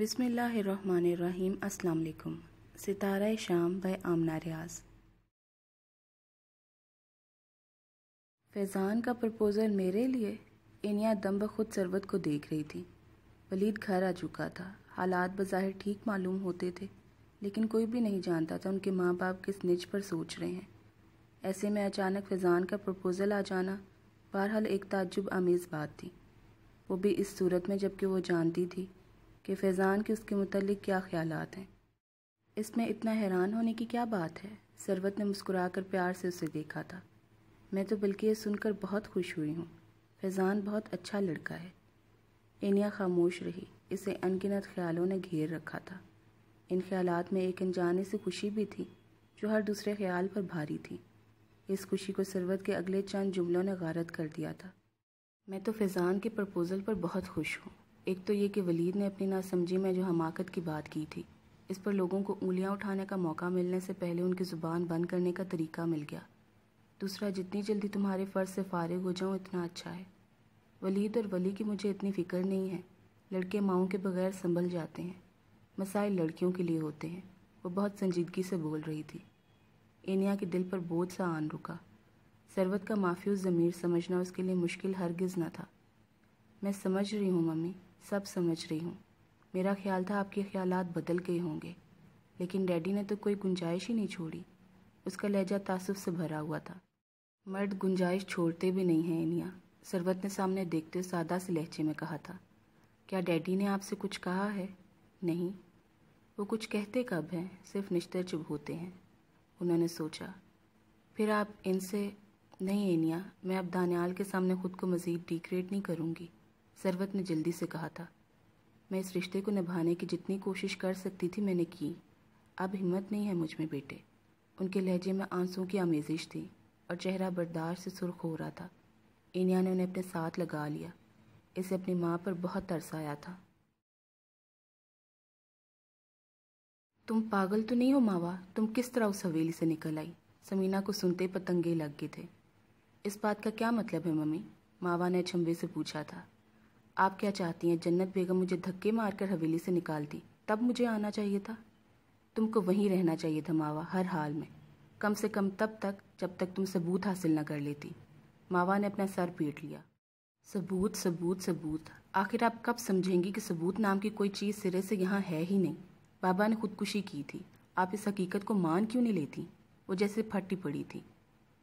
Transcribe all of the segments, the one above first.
बिसमीम् अल्लाम सितारा शाम बाय आमना रियाज फैज़ान का प्रपोज़ल मेरे लिए इनिया दम ब खुद सरवत को देख रही थी वलीद घर आ चुका था हालात बज़ाहिर ठीक मालूम होते थे लेकिन कोई भी नहीं जानता था उनके माँ बाप किस निज पर सोच रहे हैं ऐसे में अचानक फैज़ान का प्रपोज़ल आ जाना बहरहाल एक ताजुब आमेज़ बात थी वो भी इस सूरत में जबकि वो जानती थी कि फैज़ान के उसके मतलब क्या ख्याल हैं इसमें इतना हैरान होने की क्या बात है सरवत ने मुस्कुराकर प्यार से उसे देखा था मैं तो बल्कि यह सुनकर बहुत खुश हुई हूँ फैज़ान बहुत अच्छा लड़का है एनिया खामोश रही इसे अनगिनत ख्यालों ने घेर रखा था इन ख्यालात में एक अनजाने से खुशी भी थी जो हर दूसरे ख्याल पर भारी थी इस खुशी को सरवत के अगले चंद जुमलों ने गारत कर दिया था मैं तो फैज़ान के प्रपोज़ल पर बहुत खुश हूँ एक तो ये कि वलीद ने अपनी नासमझी में जो हमाकत की बात की थी इस पर लोगों को उंगलियां उठाने का मौका मिलने से पहले उनकी ज़ुबान बंद करने का तरीका मिल गया दूसरा जितनी जल्दी तुम्हारे फ़र्ज से फारिग हो जाऊँ इतना अच्छा है वलीद और वली की मुझे इतनी फ़िक्र नहीं है लड़के माओं के बगैर संभल जाते हैं मसाइल लड़कियों के लिए होते हैं वो बहुत संजीदगी से बोल रही थी एनिया के दिल पर बोझ सा आन रुका सरवत का माफी ज़मीर समझना उसके लिए मुश्किल हरगिज़ न था मैं समझ रही हूँ मम्मी सब समझ रही हूँ मेरा ख्याल था आपके ख्याल बदल गए होंगे लेकिन डैडी ने तो कोई गुंजाइश ही नहीं छोड़ी उसका लहजा तासुब से भरा हुआ था मर्द गुंजाइश छोड़ते भी नहीं हैं इनिया सरवत ने सामने देखते हुए सादा से लहजे में कहा था क्या डैडी ने आपसे कुछ कहा है नहीं वो कुछ कहते कब हैं सिर्फ निश्तर चुप होते हैं उन्होंने सोचा फिर आप इनसे नहीं एनिया मैं अब दानियाल के सामने खुद को मज़ीद डिग्रेड नहीं करूँगी सरवत ने जल्दी से कहा था मैं इस रिश्ते को निभाने की जितनी कोशिश कर सकती थी मैंने की अब हिम्मत नहीं है मुझ में बेटे उनके लहजे में आंसू की आमेजिश थी और चेहरा बर्दाश्त से सुर्ख हो रहा था इनिया ने उन्हें अपने साथ लगा लिया इसे अपनी माँ पर बहुत तरस आया था तुम पागल तो नहीं हो मावा तुम किस तरह उस हवेली से निकल आई समीना को सुनते पतंगे लग गए थे इस बात का क्या मतलब है मम्मी मावा ने अचंबे से पूछा था आप क्या चाहती हैं जन्नत बेगम मुझे धक्के मारकर हवेली से निकाल दी तब मुझे आना चाहिए था तुमको वहीं रहना चाहिए था मावा हर हाल में कम से कम तब तक जब तक तुम सबूत हासिल न कर लेती मावा ने अपना सर पीट लिया सबूत सबूत सबूत आखिर आप कब समझेंगी कि सबूत नाम की कोई चीज़ सिरे से यहाँ है ही नहीं बाबा ने खुदकुशी की थी आप इस हकीकत को मान क्यों नहीं लेती वो जैसे फटी पड़ी थी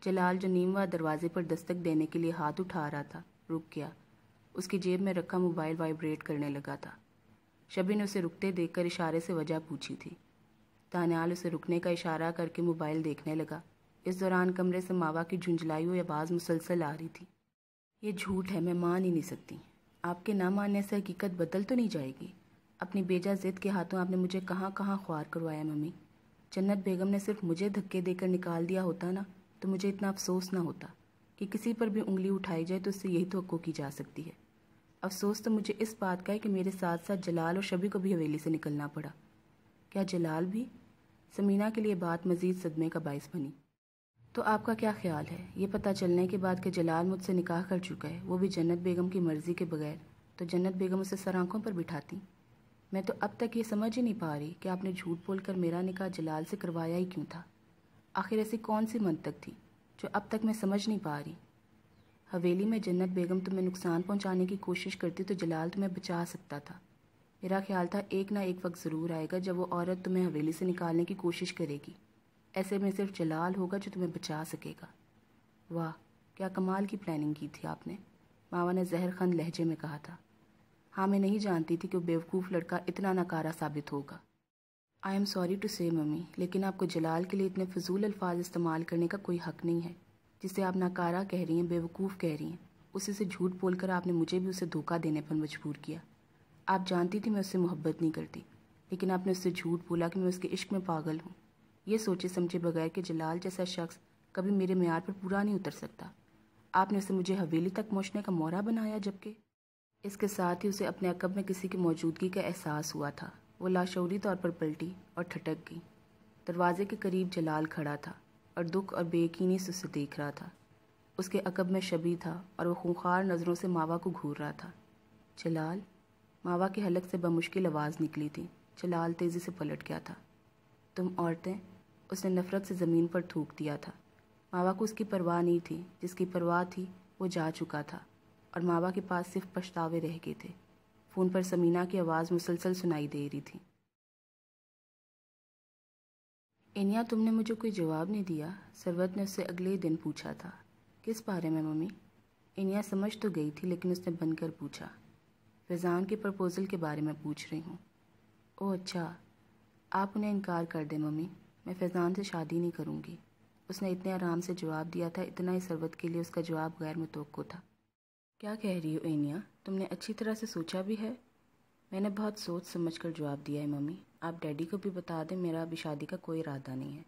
जलाल जो नीमवा दरवाजे पर दस्तक देने के लिए हाथ उठा रहा था रुक गया उसकी जेब में रखा मोबाइल वाइब्रेट करने लगा था शबी ने उसे रुकते देखकर इशारे से वजह पूछी थी तान्याल उसे रुकने का इशारा करके मोबाइल देखने लगा इस दौरान कमरे से मावा की झुंझलाई हुई आवाज़ मुसलसल आ रही थी ये झूठ है मैं मान ही नहीं सकती आपके ना मानने से हकीकत बदल तो नहीं जाएगी अपनी बेजा जिद के हाथों आपने मुझे कहाँ कहाँ ख्वार करवाया मम्मी जन्नत बेगम ने सिर्फ मुझे धक्के देकर निकाल दिया होता ना तो मुझे इतना अफसोस ना होता कि किसी पर भी उंगली उठाई जाए तो उससे यही तो की जा सकती है अफसोस तो मुझे इस बात का है कि मेरे साथ साथ जलाल और शबी को भी हवेली से निकलना पड़ा क्या जलाल भी समीना के लिए बात मजीद सदमे का बायस बनी तो आपका क्या ख्याल है ये पता चलने के बाद कि जलाल मुझसे निकाह कर चुका है वो भी जन्नत बेगम की मर्ज़ी के बगैर तो जन्नत बेगम उसे सर पर बिठाती मैं तो अब तक ये समझ ही नहीं पा रही कि आपने झूठ बोलकर मेरा निकाह जलाल से करवाया ही क्यों था आखिर ऐसी कौन सी मंतक थी जो अब तक मैं समझ नहीं पा रही हवेली में जन्नत बेगम तुम्हें नुकसान पहुंचाने की कोशिश करती तो जलाल तुम्हें बचा सकता था मेरा ख्याल था एक ना एक वक्त ज़रूर आएगा जब वो औरत तुम्हें हवेली से निकालने की कोशिश करेगी ऐसे में सिर्फ जलाल होगा जो तुम्हें बचा सकेगा वाह क्या कमाल की प्लानिंग की थी आपने मामा ने जहर खंद लहजे में कहा था हाँ मैं नहीं जानती थी कि बेवकूफ़ लड़का इतना नाकारा साबित होगा I am sorry to say mummy लेकिन आपको जलाल के लिए इतने फजूल अल्फाज इस्तेमाल करने का कोई हक नहीं है जिसे आप नाकारा कह रही हैं बेवकूफ़ कह रही हैं उसी से झूठ बोलकर आपने मुझे भी उसे धोखा देने पर मजबूर किया आप जानती थी मैं उससे मोहब्बत नहीं करती लेकिन आपने उससे झूठ बोला कि मैं उसके इश्क में पागल हूँ ये सोचे समझे बगैर कि जलाल जैसा शख्स कभी मेरे मैार पर पूरा नहीं उतर सकता आपने उसे मुझे हवेली तक पहुँचने का मौरा बनाया जबकि इसके साथ ही उसे अपने अकब में किसी की मौजूदगी का एहसास हुआ था वो लाशौरी तौर पर पलटी और ठटक गई दरवाजे के करीब जलाल खड़ा था और दुख और बेयकीनी से उसे देख रहा था उसके अकब में शबी था और वह खूंखार नज़रों से मावा को घूर रहा था जलाल मावा के हलक से बमुश्किल आवाज़ निकली थी जलाल तेज़ी से पलट गया था तुम औरतें उसने नफ़रत से ज़मीन पर थूक दिया था मावा को उसकी परवाह नहीं थी जिसकी परवाह थी वो जा चुका था और मावा के पास सिर्फ पछतावे रह गए थे फ़ोन पर समीना की आवाज़ मुसलसल सुनाई दे रही थी इनिया तुमने मुझे कोई जवाब नहीं दिया सरवत ने उससे अगले दिन पूछा था किस बारे में मम्मी इनिया समझ तो गई थी लेकिन उसने बनकर पूछा फैज़ान के प्रपोज़ल के बारे में पूछ रही हूँ ओ अच्छा आप उन्हें इनकार कर दें मम्मी मैं फैज़ान से शादी नहीं करूँगी उसने इतने आराम से जवाब दिया था इतना ही सरवत के लिए उसका जवाब गैर मुतवक़ था क्या कह रही हो एनिया तुमने अच्छी तरह से सोचा भी है मैंने बहुत सोच समझ कर जवाब दिया है मम्मी आप डैडी को भी बता दें मेरा अभी शादी का कोई इरादा नहीं है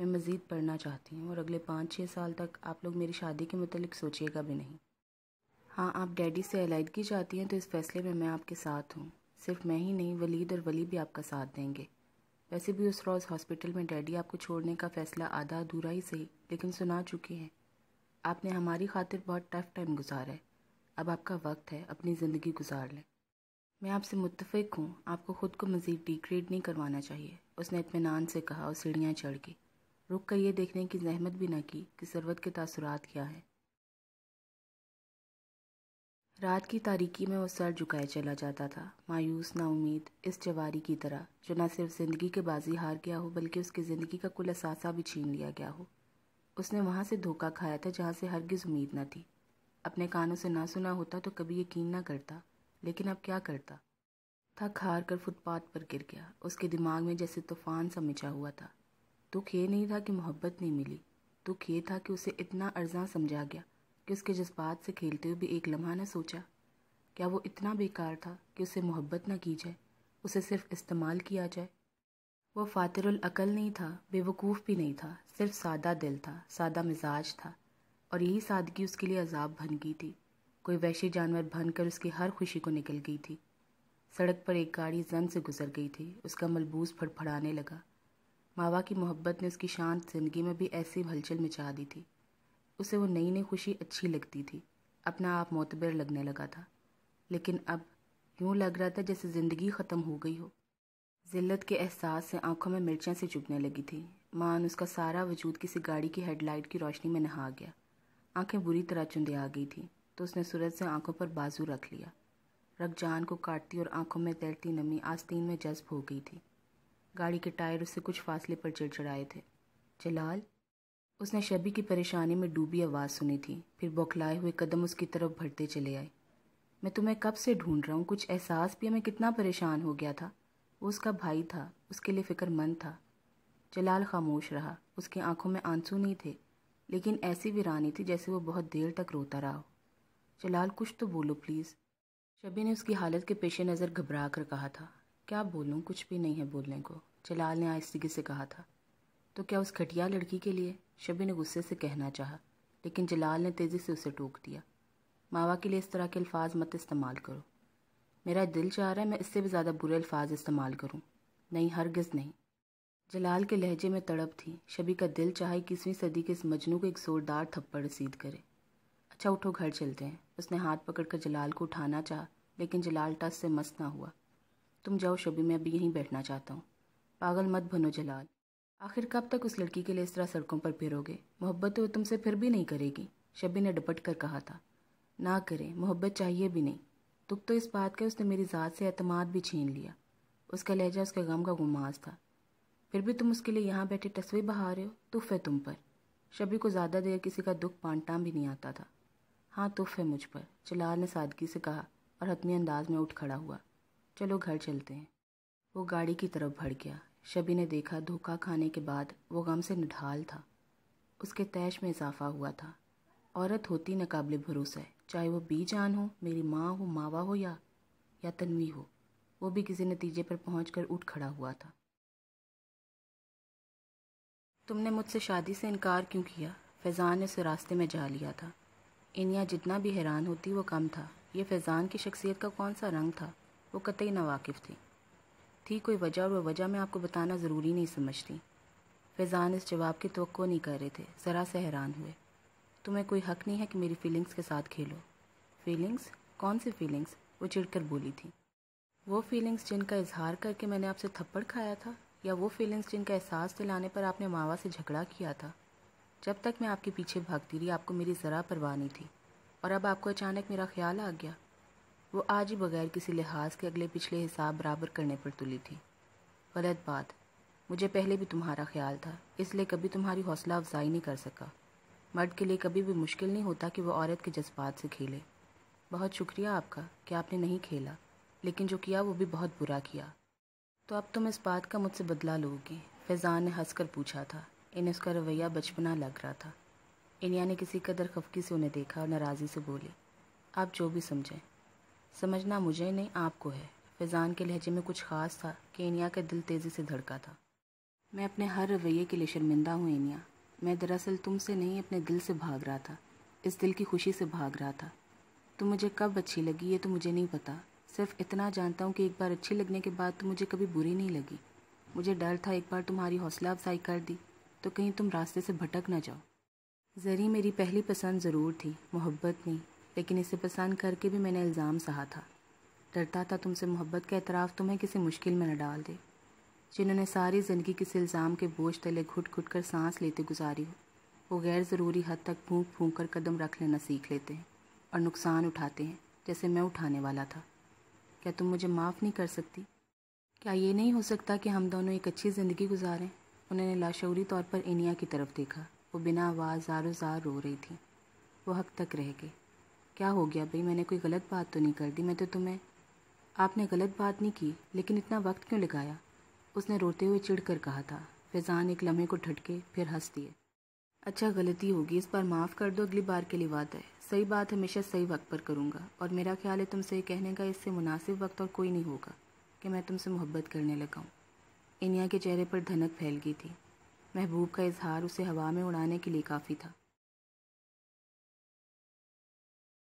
मैं मज़ीद पढ़ना चाहती हूँ और अगले पाँच छः साल तक आप लोग मेरी शादी के मतलब सोचिएगा भी नहीं हाँ आप डैडी से अलीहदगी चाहती हैं तो इस फैसले में मैं आपके साथ हूँ सिर्फ मैं ही नहीं वलीद और वली भी आपका साथ देंगे वैसे भी उस रोज़ हॉस्पिटल में डैडी आपको छोड़ने का फ़ैसला आधा अधूरा ही सही लेकिन सुना चुके हैं आपने हमारी खातिर बहुत टफ टाइम गुजारा है अब आपका वक्त है अपनी ज़िंदगी गुजार लें मैं आपसे मुतफ़ हूँ आपको ख़ुद को मज़ीद डिग्रेड नहीं करवाना चाहिए उसने इतमान से कहा और सीढ़ियाँ चढ़ के रुक कर ये देखने की जहमत भी न की कि सरवत के तासुरात क्या हैं रात की तारीकी में वो सर झुकाए चला जाता था मायूस ना उम्मीद इस जवारी की तरह जो न सिर्फ ज़िंदगी के बाजी हार गया हो बल्कि उसकी ज़िंदगी का कुल असासा भी छीन लिया गया हो उसने वहाँ से धोखा खाया था जहाँ से हरगिज़ उम्मीद न थी अपने कानों से ना सुना होता तो कभी यकीन ना करता लेकिन अब क्या करता थक हार कर फुटपाथ पर गिर गया उसके दिमाग में जैसे तूफान सा मिचा हुआ था दुख ये नहीं था कि मोहब्बत नहीं मिली दुख ये था कि उसे इतना अर्जा समझा गया कि उसके जज्बात से खेलते हुए भी एक लम्हा ने सोचा क्या वो इतना बेकार था कि उसे मोहब्बत ना की जाए उसे सिर्फ इस्तेमाल किया जाए वो फातिरुल अकल नहीं था बेवकूफ़ भी नहीं था सिर्फ सादा दिल था सादा मिजाज था और यही सादगी उसके लिए अजाब बन गई थी कोई वैश्य जानवर कर उसकी हर खुशी को निकल गई थी सड़क पर एक गाड़ी जन से गुजर गई थी उसका मलबूस फड़फड़ाने लगा मावा की मोहब्बत ने उसकी शांत जिंदगी में भी ऐसी हलचल मचा दी थी उसे वो नई नई खुशी अच्छी लगती थी अपना आप मोतबर लगने लगा था लेकिन अब यूं लग रहा था जैसे ज़िंदगी ख़त्म हो गई हो जिल्लत के एहसास से आंखों में मिर्चें से चुभने लगी थी मान उसका सारा वजूद किसी गाड़ी की हेडलाइट की रोशनी में नहा गया आंखें बुरी तरह चुंदे आ गई थी तो उसने सूरज से आंखों पर बाजू रख लिया रग जान को काटती और आंखों में तैरती नमी आस्तीन में जज्ब हो गई थी गाड़ी के टायर उससे कुछ फासले पर चिड़चिड़ाए थे जलाल उसने शबी की परेशानी में डूबी आवाज़ सुनी थी फिर बौखलाए हुए कदम उसकी तरफ भरते चले आए मैं तुम्हें कब से ढूंढ रहा हूँ कुछ एहसास भी हमें कितना परेशान हो गया था वो उसका भाई था उसके लिए फ़िक्रमंद था जलाल खामोश रहा उसकी आंखों में आंसू नहीं थे लेकिन ऐसी वीरानी थी जैसे वो बहुत देर तक रोता रहा हो जलाल कुछ तो बोलो प्लीज़ शबी ने उसकी हालत के पेश नज़र घबरा कर कहा था क्या बोलूँ कुछ भी नहीं है बोलने को जलाल ने आहिस्तगी से कहा था तो क्या उस घटिया लड़की के लिए शबी ने गुस्से से कहना चाहा लेकिन जलाल ने तेज़ी से उसे टोक दिया मावा के लिए इस तरह के अल्फाज मत इस्तेमाल करो मेरा दिल चाह रहा है मैं इससे भी ज़्यादा बुरे अल्फाज इस्तेमाल करूँ नहीं हरगिज़ नहीं जलाल के लहजे में तड़प थी शबी का दिल चाहे इक्कीसवीं सदी के इस मजनू को एक ज़ोरदार थप्पड़ रसीद करे अच्छा उठो घर चलते हैं उसने हाथ पकड़कर जलाल को उठाना चाहा लेकिन जलाल टस से मस्त ना हुआ तुम जाओ शबी मैं अभी यहीं बैठना चाहता हूँ पागल मत बनो जलाल आखिर कब तक उस लड़की के लिए इस तरह सड़कों पर फिरोगे मोहब्बत तो वो तुमसे फिर भी नहीं करेगी शबी ने डपट कर कहा था ना करे मोहब्बत चाहिए भी नहीं दुख तो इस बात का उसने मेरी ज़ात से अतमाद भी छीन लिया उसका लहजा उसके गम का गुमाज था फिर भी तुम उसके लिए यहाँ बैठे तस्वीर बहा रहे हो तुफ है तुम पर शबी को ज़्यादा देर किसी का दुख बांटना भी नहीं आता था हाँ तुफ तो है मुझ पर चलाल ने सादगी से कहा और हतमी अंदाज में उठ खड़ा हुआ चलो घर चलते हैं वो गाड़ी की तरफ भड़ गया शबी ने देखा धोखा खाने के बाद वो गम से निढाल था उसके तैश में इजाफा हुआ था औरत होती नाकबले भरोसा है चाहे वो बी जान हो मेरी माँ हो मावा हो या या तनवी हो वो भी किसी नतीजे पर कर उठ खड़ा हुआ था तुमने मुझसे शादी से इनकार क्यों किया फैज़ान ने उसे रास्ते में जा लिया था इनिया जितना भी हैरान होती वो कम था ये फैज़ान की शख्सियत का कौन सा रंग था वो कतई नावाकिफ थी थी कोई वजह और वह वजह मैं आपको बताना ज़रूरी नहीं समझती फैज़ान इस जवाब की तो नहीं कर रहे थे ज़रा से हैरान हुए तुम्हें कोई हक नहीं है कि मेरी फीलिंग्स के साथ खेलो फीलिंग्स कौन सी फीलिंग्स वो चिड़कर बोली थी वो फीलिंग्स जिनका इजहार करके मैंने आपसे थप्पड़ खाया था या वो फीलिंग्स जिनका एहसास दिलाने पर आपने मावा से झगड़ा किया था जब तक मैं आपके पीछे भागती रही आपको मेरी ज़रा परवाह नहीं थी और अब आपको अचानक मेरा ख्याल आ गया वो आज ही बगैर किसी लिहाज के अगले पिछले हिसाब बराबर करने पर तुली थी गलत बात मुझे पहले भी तुम्हारा ख्याल था इसलिए कभी तुम्हारी हौसला अफजाई नहीं कर सका मर्द के लिए कभी भी मुश्किल नहीं होता कि वो औरत के जज्बात से खेले बहुत शुक्रिया आपका कि आपने नहीं खेला लेकिन जो किया वो भी बहुत बुरा किया तो अब तुम इस बात का मुझसे बदला लोगी फैज़ान ने हंसकर पूछा था इन्हें उसका रवैया बचपना लग रहा था इनिया ने किसी कदर खफकी से उन्हें देखा और नाराज़ी से बोली आप जो भी समझें समझना मुझे नहीं आपको है फैज़ान के लहजे में कुछ खास था कि इनिया का दिल तेज़ी से धड़का था मैं अपने हर रवैये के लिए शर्मिंदा हूँ इनिया मैं दरअसल तुमसे नहीं अपने दिल से भाग रहा था इस दिल की खुशी से भाग रहा था तुम तो मुझे कब अच्छी लगी ये तो मुझे नहीं पता सिर्फ इतना जानता हूँ कि एक बार अच्छी लगने के बाद तुम तो मुझे कभी बुरी नहीं लगी मुझे डर था एक बार तुम्हारी हौसला अफजाई कर दी तो कहीं तुम रास्ते से भटक ना जाओ जरी मेरी पहली पसंद ज़रूर थी मोहब्बत नहीं लेकिन इसे पसंद करके भी मैंने इल्ज़ाम सहा था डरता था तुमसे मोहब्बत का एतराफ़ तुम्हें किसी मुश्किल में न डाल दे जिन्होंने सारी ज़िंदगी किसी इल्ज़ाम के बोझ तले घुट घुट कर सांस लेते गुजारी हो वो गैर ज़रूरी हद तक फूँक फूंक कर कदम रख लेना सीख लेते हैं और नुकसान उठाते हैं जैसे मैं उठाने वाला था क्या तुम मुझे माफ़ नहीं कर सकती क्या ये नहीं हो सकता कि हम दोनों एक अच्छी ज़िंदगी गुजारें उन्होंने लाशौरी तौर पर इनिया की तरफ देखा वो बिना आवाज़ जारो जार रो रही थी वो हक तक रह गई क्या हो गया भाई मैंने कोई गलत बात तो नहीं कर दी मैं तो तुम्हें आपने गलत बात नहीं की लेकिन इतना वक्त क्यों लगाया उसने रोते हुए चिढ़ कर कहा था फैज़ान एक लम्हे को ठटके फिर हंस दिए अच्छा गलती होगी इस बार माफ़ कर दो अगली बार के लिए बात है सही बात हमेशा सही वक्त पर करूँगा और मेरा ख्याल है तुमसे कहने का इससे मुनासिब वक्त और कोई नहीं होगा कि मैं तुमसे मोहब्बत करने लगाऊँ इनिया के चेहरे पर धनक फैल गई थी महबूब का इजहार उसे हवा में उड़ाने के लिए काफ़ी था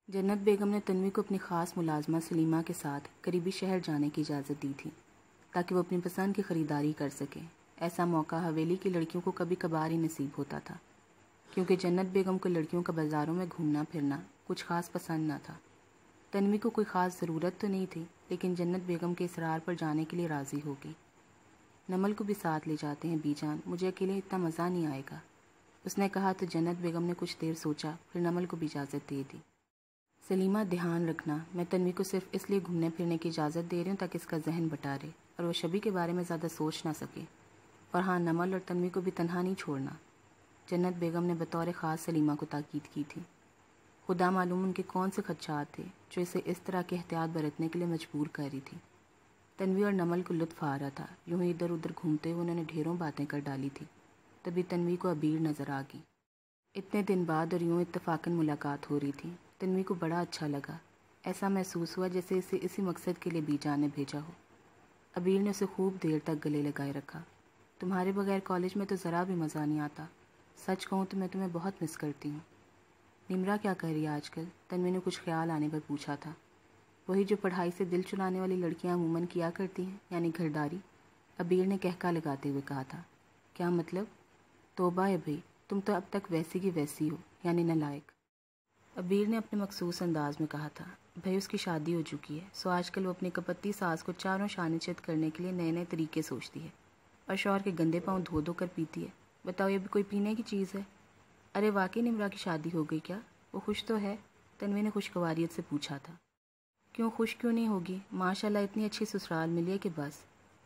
जन्नत बेगम ने तनवी को अपनी ख़ास मुलाजमा सलीमा के साथ करीबी शहर जाने की इजाज़त दी थी ताकि वो अपनी पसंद की ख़रीदारी कर सके ऐसा मौका हवेली की लड़कियों को कभी कभार ही नसीब होता था क्योंकि जन्नत बेगम को लड़कियों का बाज़ारों में घूमना फिरना कुछ ख़ास पसंद न था तनवी को कोई ख़ास ज़रूरत तो नहीं थी लेकिन जन्नत बेगम के इसरार पर जाने के लिए राज़ी होगी नमल को भी साथ ले जाते हैं बीजान मुझे अकेले इतना मज़ा नहीं आएगा उसने कहा तो जन्नत बेगम ने कुछ देर सोचा फिर नमल को भी इजाज़त दे दी सलीमा ध्यान रखना मैं तनवी को सिर्फ इसलिए घूमने फिरने की इजाज़त दे रही हूँ ताकि इसका जहन बटारे और वह शबी के बारे में ज़्यादा सोच ना सके और हाँ नमल और तनवी को भी तनहा नहीं छोड़ना जन्नत बेगम ने बतौर ख़ास सलीमा को ताकीद की थी खुदा मालूम उनके कौन से खदशात थे जो इसे इस तरह के एहतियात बरतने के लिए मजबूर कर रही थी तनवी और नमल को लुत्फ आ रहा था यूं ही इधर उधर घूमते हुए उन्होंने ढेरों बातें कर डाली थी तभी तनवी को अबीर नज़र आ गई इतने दिन बाद और यूं इतफाक़न मुलाकात हो रही थी तनवी को बड़ा अच्छा लगा ऐसा महसूस हुआ जैसे इसे इसी मकसद के लिए बीजा ने भेजा हो अबीर ने उसे खूब देर तक गले लगाए रखा तुम्हारे बगैर कॉलेज में तो ज़रा भी मज़ा नहीं आता सच कहूँ तो मैं तुम्हें बहुत मिस करती हूँ निमरा क्या कह रही है आजकल तनवी ने कुछ ख्याल आने पर पूछा था वही जो पढ़ाई से दिल चुराने वाली लड़कियां अमूमन किया करती हैं यानी घरदारी अबीर ने कहका लगाते हुए कहा था क्या मतलब तोबा अभी तुम तो अब तक वैसी की वैसी हो यानी नलायक अबीर ने अपने मखसूस अंदाज में कहा था भाई उसकी शादी हो चुकी है सो आजकल वो अपनी कपत्ती सास को चारों शानिचित करने के लिए नए नए तरीके सोचती है और शौहर के गंदे पाँव धो धो कर पीती है बताओ ये भी कोई पीने की चीज़ है अरे वाकई निमरा की शादी हो गई क्या वो खुश तो है तनवी ने खुशगवारीत से पूछा था क्यों खुश क्यों नहीं होगी माशाल्लाह इतनी अच्छी ससुराल मिली है कि बस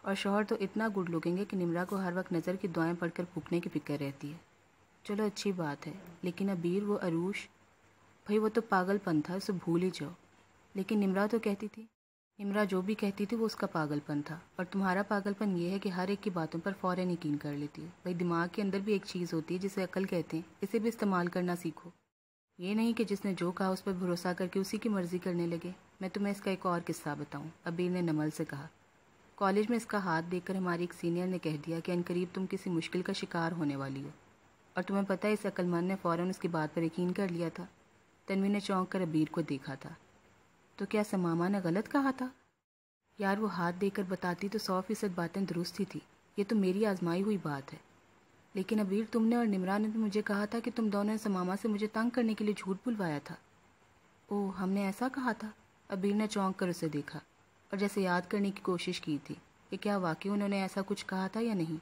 और शोहर तो इतना गुड लुकिंग है कि निमरा को हर वक्त नज़र की दुआएं पढ़कर फूकने की फिक्र रहती है चलो अच्छी बात है लेकिन अबीर वो अरूश भाई वो तो पागलपन था उसे भूल ही जाओ लेकिन निमरा तो कहती थी निमरा जो भी कहती थी वो उसका पागलपन था और तुम्हारा पागलपन ये है कि हर एक की बातों पर फ़ौरन यकीन कर लेती है भाई दिमाग के अंदर भी एक चीज़ होती है जिसे अकल कहते हैं इसे भी इस्तेमाल करना सीखो ये नहीं कि जिसने जो कहा उस पर भरोसा करके उसी की मर्ज़ी करने लगे मैं तुम्हें इसका एक और किस्सा बताऊँ अबीर ने नमल से कहा कॉलेज में इसका हाथ देखकर हमारी एक सीनियर ने कह दिया कि अनकरीब तुम किसी मुश्किल का शिकार होने वाली हो और तुम्हें पता है इस अक्लमंद ने फ़ौरन उसकी बात पर यकीन कर लिया था तनवीर ने चौंक कर अबीर को देखा था तो क्या समामा ने गलत कहा था यार वो हाथ देकर बताती तो सौ फीसद बातें दुरुस्त ही थी ये तो मेरी आजमाई हुई बात है लेकिन अबीर तुमने और निमरान ने भी तो मुझे कहा था कि तुम दोनों ने समामा से मुझे तंग करने के लिए झूठ बुलवाया था ओह हमने ऐसा कहा था अबीर ने चौंक कर उसे देखा और जैसे याद करने की कोशिश की थी कि क्या वाकई उन्होंने ऐसा कुछ कहा था या नहीं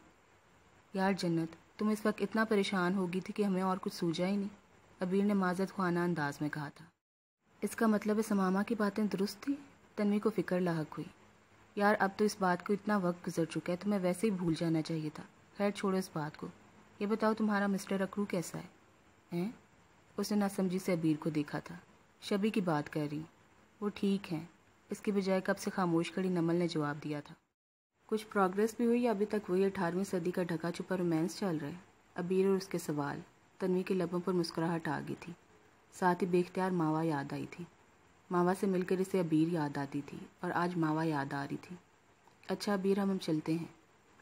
यार जन्नत तुम इस वक्त इतना परेशान होगी थी कि हमें और कुछ सूझा ही नहीं अबीर ने माजत खाना अंदाज में कहा था इसका मतलब है समामा की बातें दुरुस्त थी तनवी को फिक्र लाक हुई यार अब तो इस बात को इतना वक्त गुजर चुका है तुम्हें वैसे ही भूल जाना चाहिए था खैर छोड़ो इस बात को ये बताओ तुम्हारा मिस्टर अकरू कैसा है हैं उसने नासमझी से अबीर को देखा था शबी की बात कर रही वो ठीक हैं इसके बजाय कब से खामोश खड़ी नमल ने जवाब दिया था कुछ प्रोग्रेस भी हुई अभी तक वही अठारहवीं सदी का ढका छुपा रोमांस चल रहा है अबीर और उसके सवाल तनवी के लबों पर मुस्कुराहट आ गई थी साथ ही बेख्तियार मावा याद आई थी मावा से मिलकर इसे अबीर याद आती थी और आज मावा याद आ रही थी अच्छा अबीर हम हम चलते हैं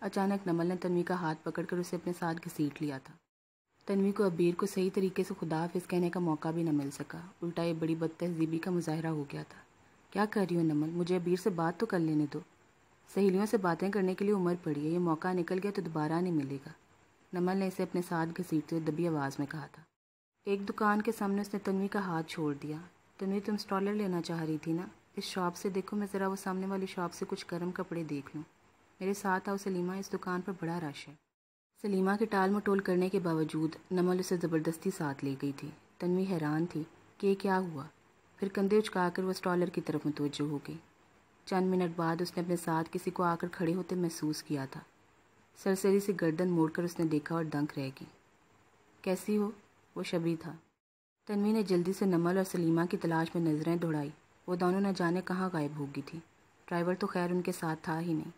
अचानक नमल ने तनवी का हाथ पकड़कर उसे अपने साथ घसीट लिया था तनवी को अबीर को सही तरीके से खुदा हाफिज़ कहने का मौका भी न मिल सका उल्टा ये बड़ी बदतहजीबी का मुजाहरा हो गया था क्या कर रही हो नमन मुझे अबीर से बात तो कर लेने दो सहेलियों से बातें करने के लिए उम्र पड़ी है ये मौका निकल गया तो दोबारा नहीं मिलेगा नमल ने इसे अपने साथ घसीटते हुए दबी आवाज़ में कहा था एक दुकान के सामने उसने तनवी का हाथ छोड़ दिया तनवी तुम स्टॉलर लेना चाह रही थी ना इस शॉप से देखो मैं ज़रा वो सामने वाली शॉप से कुछ गर्म कपड़े देख लूँ मेरे साथ आओ सलीमा इस दुकान पर बड़ा रश है सलीमा के टाल मटोल करने के बावजूद नमल उसे ज़बरदस्ती साथ ले गई थी तनवी हैरान थी कि क्या हुआ फिर कंधे उचकाकर वह स्टॉलर की तरफ मुतवजो हो गई चंद मिनट बाद उसने अपने साथ किसी को आकर खड़े होते महसूस किया था सरसरी से गर्दन मोड़कर उसने देखा और दंक रह गई कैसी हो वो शबी था तनवी ने जल्दी से नमल और सलीमा की तलाश में नज़रें दौड़ाई वो दोनों न जाने कहाँ गायब हो गई थी ड्राइवर तो खैर उनके साथ था ही नहीं